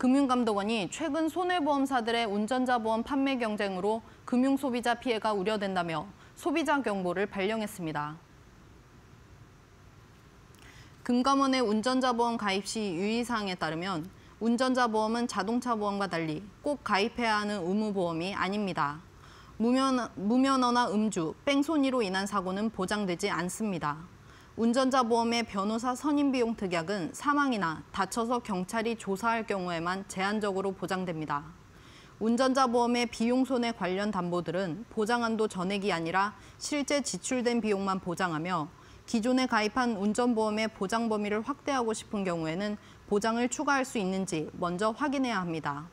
금융감독원이 최근 손해보험사들의 운전자 보험 판매 경쟁으로 금융소비자 피해가 우려된다며 소비자 경보를 발령했습니다. 금감원의 운전자 보험 가입 시 유의사항에 따르면 운전자 보험은 자동차 보험과 달리 꼭 가입해야 하는 의무 보험이 아닙니다. 무면, 무면허나 음주, 뺑소니로 인한 사고는 보장되지 않습니다. 운전자 보험의 변호사 선임 비용 특약은 사망이나 다쳐서 경찰이 조사할 경우에만 제한적으로 보장됩니다. 운전자 보험의 비용 손해 관련 담보들은 보장한도 전액이 아니라 실제 지출된 비용만 보장하며 기존에 가입한 운전보험의 보장 범위를 확대하고 싶은 경우에는 보장을 추가할 수 있는지 먼저 확인해야 합니다.